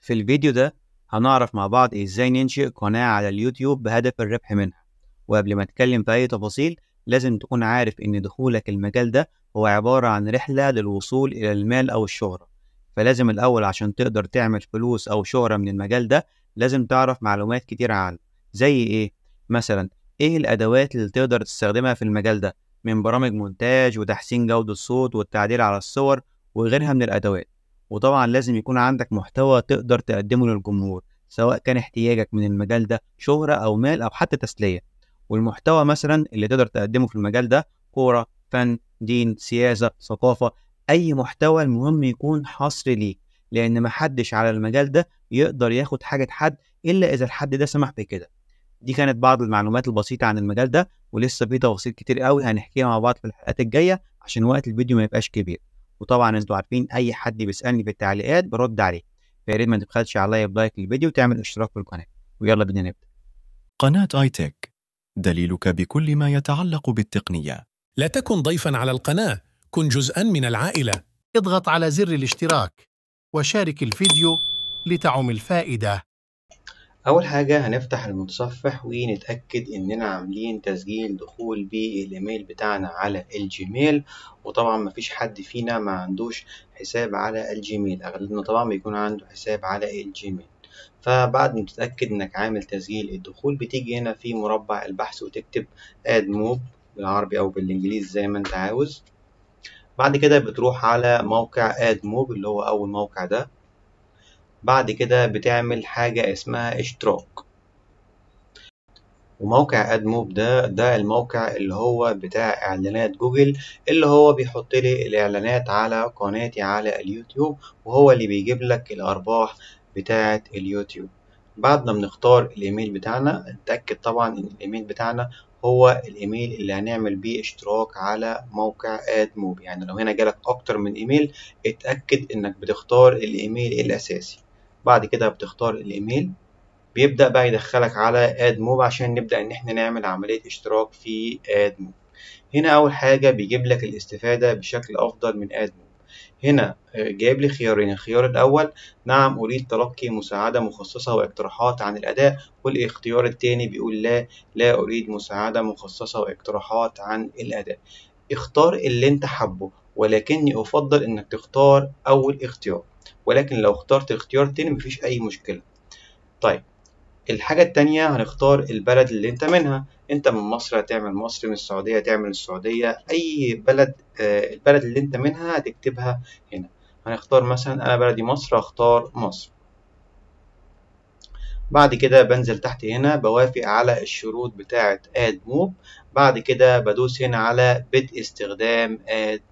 في الفيديو ده هنعرف مع بعض ازاي ننشئ قناة على اليوتيوب بهدف الربح منها وقبل ما اتكلم في اي تفاصيل لازم تكون عارف ان دخولك المجال ده هو عبارة عن رحلة للوصول الى المال او الشهرة فلازم الاول عشان تقدر تعمل فلوس او شهرة من المجال ده لازم تعرف معلومات كتير عنه زي ايه مثلا ايه الادوات اللي تقدر تستخدمها في المجال ده من برامج مونتاج وتحسين جودة الصوت والتعديل على الصور وغيرها من الادوات وطبعا لازم يكون عندك محتوى تقدر تقدمه للجمهور سواء كان احتياجك من المجال ده شهرة أو مال أو حتى تسلية والمحتوى مثلا اللي تقدر تقدمه في المجال ده كورة فن دين سياسة ثقافة أي محتوى المهم يكون حصري ليك لأن محدش على المجال ده يقدر ياخد حاجة حد إلا إذا الحد ده سمح بكده دي كانت بعض المعلومات البسيطة عن المجال ده ولسه في تفاصيل كتير قوي هنحكيها مع بعض في الحلقات الجاية عشان وقت الفيديو ما يبقاش كبير وطبعا انتوا عارفين اي حد بيسالني في التعليقات برد عليه فيا ريت ما تبخلش عليا بلايك للفيديو وتعمل اشتراك في القناه ويلا بينا نبدا قناه اي تك دليلك بكل ما يتعلق بالتقنيه لا تكن ضيفا على القناه كن جزءا من العائله اضغط على زر الاشتراك وشارك الفيديو لتعم الفائده أول حاجة هنفتح المتصفح ونتأكد إننا عاملين تسجيل دخول بالإيميل بتاعنا على الجيميل وطبعا مفيش حد فينا ما عندوش حساب على الجيميل أغلبنا طبعا بيكون عنده حساب على الجيميل فبعد ما تتأكد إنك عامل تسجيل الدخول بتيجي هنا في مربع البحث وتكتب اد موب بالعربي أو بالإنجليزي زي ما أنت عاوز بعد كده بتروح على موقع اد موب اللي هو أول موقع ده بعد كده بتعمل حاجة اسمها اشتراك وموقع ادموب ده ده الموقع اللي هو بتاع اعلانات جوجل اللي هو بيحط لي الاعلانات على قناتي على اليوتيوب وهو اللي بيجيب لك الارباح بتاعة اليوتيوب بعد ما بنختار الايميل بتاعنا نتأكد طبعا ان الايميل بتاعنا هو الايميل اللي هنعمل بيه اشتراك على موقع ادموب يعني لو هنا جالك اكتر من ايميل اتأكد انك بتختار الايميل الاساسي بعد كده بتختار الايميل بيبدأ بقى يدخلك على ادموب عشان نبدأ ان احنا نعمل عملية اشتراك في ادموب هنا اول حاجة بيجيب لك الاستفادة بشكل افضل من ادموب هنا آه، جايب لي خيارين الخيار الاول نعم اريد تلقي مساعده مخصصه واقتراحات عن الاداء والاختيار الثاني بيقول لا لا اريد مساعده مخصصه واقتراحات عن الاداء اختار اللي انت حبه ولكني افضل انك تختار اول اختيار ولكن لو اخترت اختيار تاني مفيش أي مشكلة طيب الحاجة التانية هنختار البلد اللي انت منها انت من مصر هتعمل مصر من السعودية هتعمل السعودية اي بلد آه البلد اللي انت منها هتكتبها هنا هنختار مثلا انا بلدي مصر هختار مصر بعد كده بنزل تحت هنا بوافق على الشروط بتاعة اد بعد كده بدوس هنا على بدء استخدام اد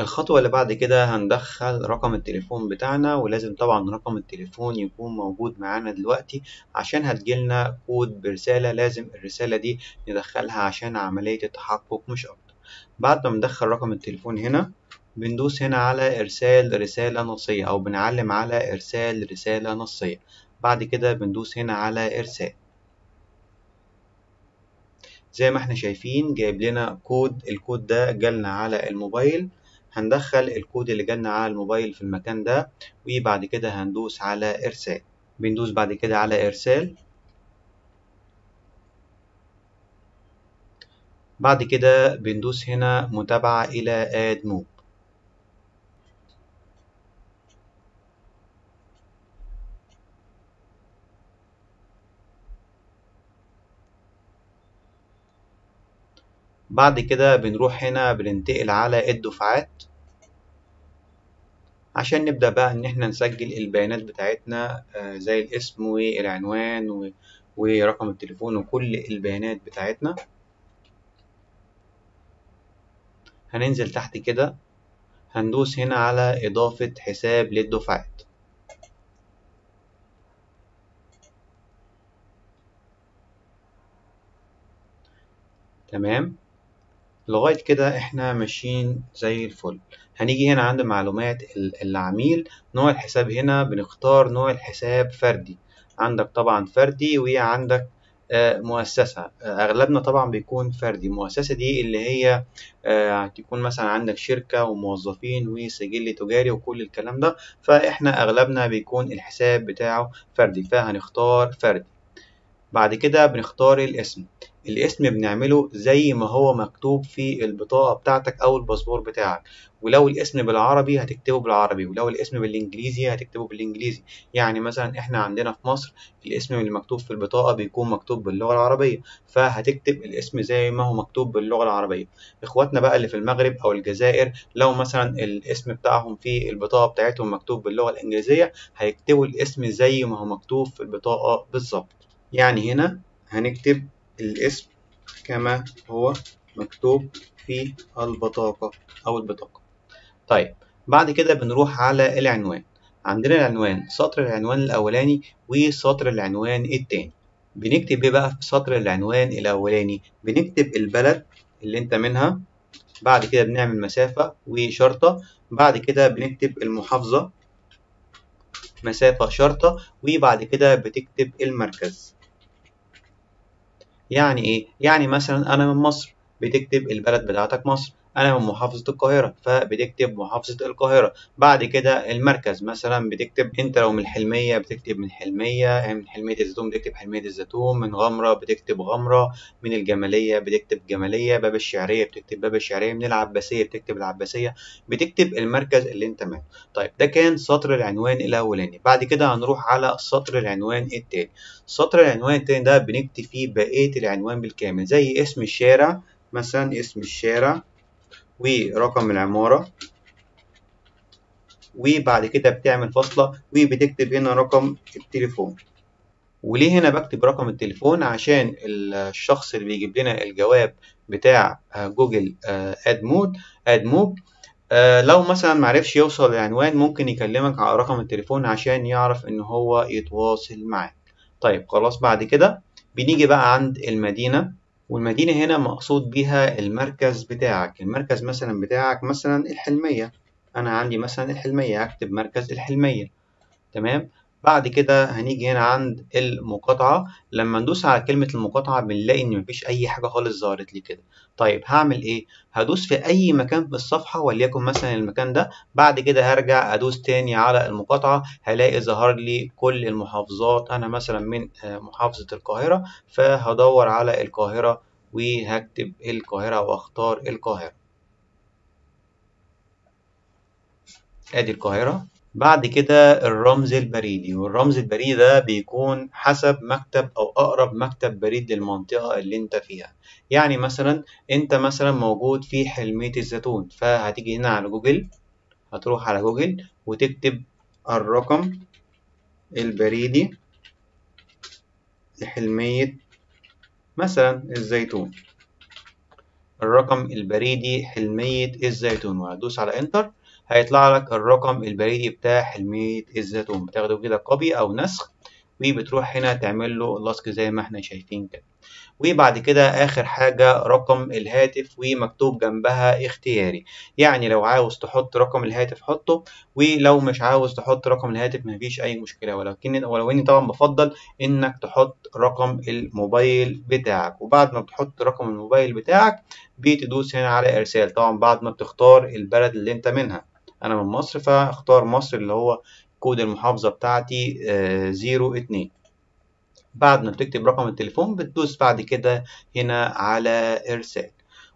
الخطوة اللي بعد كده هندخل رقم التليفون بتاعنا ولازم طبعا رقم التليفون يكون موجود معانا دلوقتي عشان هتجيلنا كود برسالة لازم الرسالة دي ندخلها عشان عملية التحقق مش أكتر بعد ما ندخل رقم التليفون هنا بندوس هنا على إرسال رسالة نصية أو بنعلم على إرسال رسالة نصية بعد كده بندوس هنا على إرسال زي ما احنا شايفين جايب لنا كود الكود ده جالنا على الموبايل هندخل الكود اللي جالنا على الموبايل في المكان ده وبعد كده هندوس على إرسال بندوس بعد كده على إرسال بعد كده بندوس هنا متابعة إلى آد موب بعد كده بنروح هنا بننتقل على الدفعات عشان نبدأ بقى إن إحنا نسجل البيانات بتاعتنا آه، زي الاسم والعنوان ورقم التليفون وكل البيانات بتاعتنا هننزل تحت كده هندوس هنا على إضافة حساب للدفعات تمام لغاية كده احنا ماشيين زي الفل هنيجي هنا عند معلومات العميل نوع الحساب هنا بنختار نوع الحساب فردي عندك طبعا فردي وعندك آه، مؤسسة آه، أغلبنا طبعا بيكون فردي مؤسسة دي اللي هي آه، تكون مثلا عندك شركة وموظفين وسجل تجاري وكل الكلام ده فإحنا أغلبنا بيكون الحساب بتاعه فردي فهنختار فردي بعد كده بنختار الاسم الاسم بنعمله زي ما هو مكتوب في البطاقة بتاعتك أو الباسبور بتاعك ولو الاسم بالعربي هتكتبه بالعربي ولو الاسم بالإنجليزي هتكتبه بالإنجليزي يعني مثلا إحنا عندنا في مصر الاسم اللي مكتوب في البطاقة بيكون مكتوب باللغة العربية فهتكتب الاسم زي ما هو مكتوب باللغة العربية إخواتنا بقى اللي في المغرب أو الجزائر لو مثلا الاسم بتاعهم في البطاقة بتاعتهم مكتوب باللغة الإنجليزية هيكتبوا الاسم زي ما هو مكتوب في البطاقة بالظبط يعني هنا هنكتب الاسم كما هو مكتوب في البطاقة أو البطاقة طيب بعد كده بنروح على العنوان عندنا العنوان سطر العنوان الأولاني وسطر العنوان التاني بنكتب ايه بقى في سطر العنوان الأولاني بنكتب البلد اللي انت منها بعد كده بنعمل مسافة وشرطة بعد كده بنكتب المحافظة مسافة شرطة وبعد كده بتكتب المركز يعني ايه يعني مثلا انا من مصر بتكتب البلد بتاعتك مصر انا من محافظه القاهره فبتكتب محافظه القاهره بعد كده المركز مثلا بتكتب انت لو من الحلميه بتكتب من الحلميه من حلميه الزيتون بتكتب حلميه الزيتون من غمره بتكتب غمره من الجماليه بتكتب جماليه باب الشعريه بتكتب باب الشعريه من العباسيه بتكتب العباسيه بتكتب المركز اللي انت منه طيب ده كان سطر العنوان الاولاني بعد كده هنروح على سطر العنوان التاني سطر العنوان التاني ده بنكتب فيه بقيه العنوان بالكامل زي اسم الشارع مثلا اسم الشارع ورقم العمارة وبعد كده بتعمل فاصلة وبتكتب هنا رقم التليفون وليه هنا بكتب رقم التليفون عشان الشخص اللي بيجيب لنا الجواب بتاع جوجل ادمود آه، ادموب آه، لو مثلا معرفش يوصل العنوان ممكن يكلمك على رقم التليفون عشان يعرف ان هو يتواصل معاك طيب خلاص بعد كده بنيجي بقى عند المدينة والمدينة هنا مقصود بها المركز بتاعك المركز مثلا بتاعك مثلا الحلمية أنا عندي مثلا الحلمية أكتب مركز الحلمية تمام بعد كده هنيجي هنا عند المقاطعة لما ندوس على كلمة المقاطعة بنلاقي إن مفيش أي حاجة خالص ظهرت لي كده طيب هعمل إيه؟ هدوس في أي مكان في الصفحة وليكن مثلا المكان ده بعد كده هرجع أدوس تاني على المقاطعة هلاقي ظهر لي كل المحافظات أنا مثلا من آه، محافظة القاهرة فهدور على القاهرة وهكتب القاهرة وأختار القاهرة. ادي القاهرة بعد كده الرمز البريدي والرمز البريدي ده بيكون حسب مكتب أو أقرب مكتب بريد للمنطقة اللي أنت فيها يعني مثلا أنت مثلا موجود في حلمية الزيتون فهتيجي هنا على جوجل هتروح على جوجل وتكتب الرقم البريدي لحلمية مثلا الزيتون الرقم البريدي حلمية الزيتون وهدوس على انتر هيطلع لك الرقم البريدي بتاع حلمية الزيتون بتاخده كده كوبي أو نسخ وبتروح هنا تعمل له لاسك زي ما احنا شايفين كده وبعد كده اخر حاجه رقم الهاتف ومكتوب جنبها اختياري يعني لو عاوز تحط رقم الهاتف حطه ولو مش عاوز تحط رقم الهاتف مفيش اي مشكله ولكن ولو اني طبعا بفضل انك تحط رقم الموبايل بتاعك وبعد ما بتحط رقم الموبايل بتاعك بتدوس هنا على ارسال طبعا بعد ما بتختار البلد اللي انت منها انا من مصر فاختار مصر اللي هو كود المحافظة بتاعتي آه، زيرو اتنين بعد ما بتكتب رقم التليفون بتدوس بعد كده هنا على ارسال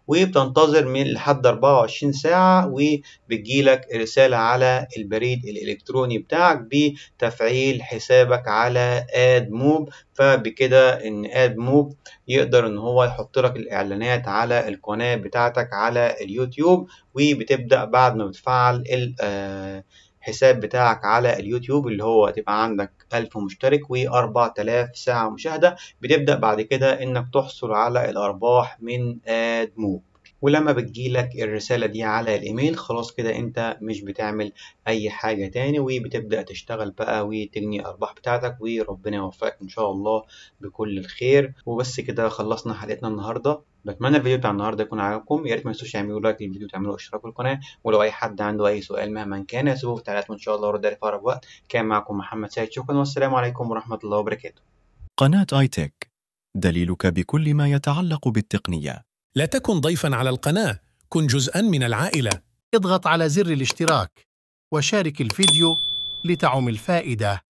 وبتنتظر من لحد 24 ساعة وبتجيلك رسالة على البريد الإلكتروني بتاعك بتفعيل حسابك على اد موب فبكده ان اد موب يقدر ان هو يحط لك الاعلانات على القناة بتاعتك على اليوتيوب وبتبدأ بعد ما بتفعل آه حساب بتاعك على اليوتيوب اللي هو تبقى عندك 1000 مشترك و4000 ساعة مشاهدة بتبدأ بعد كده إنك تحصل على الأرباح من ادموك ولما بتجيلك الرسالة دي على الإيميل خلاص كده أنت مش بتعمل أي حاجة تاني وبتبدأ تشتغل بقى وتجني أرباح بتاعتك وربنا يوفقك إن شاء الله بكل الخير وبس كده خلصنا حلقتنا النهاردة بتمنى الفيديو بتاع النهارده يكون عجبكم يا ريت ما تنسوش تعملوا لايك للفيديو وتعملوا اشتراك في القناه ولو اي حد عنده اي سؤال مهما كان اسيبه في التعليقات وان شاء الله ارد عليه في اقرب وقت كان معكم محمد سيد شكرا والسلام عليكم ورحمه الله وبركاته قناه اي تك دليلك بكل ما يتعلق بالتقنيه لا تكن ضيفا على القناة كن جزءا من العائلة اضغط على زر الاشتراك وشارك الفيديو لتعم الفائدة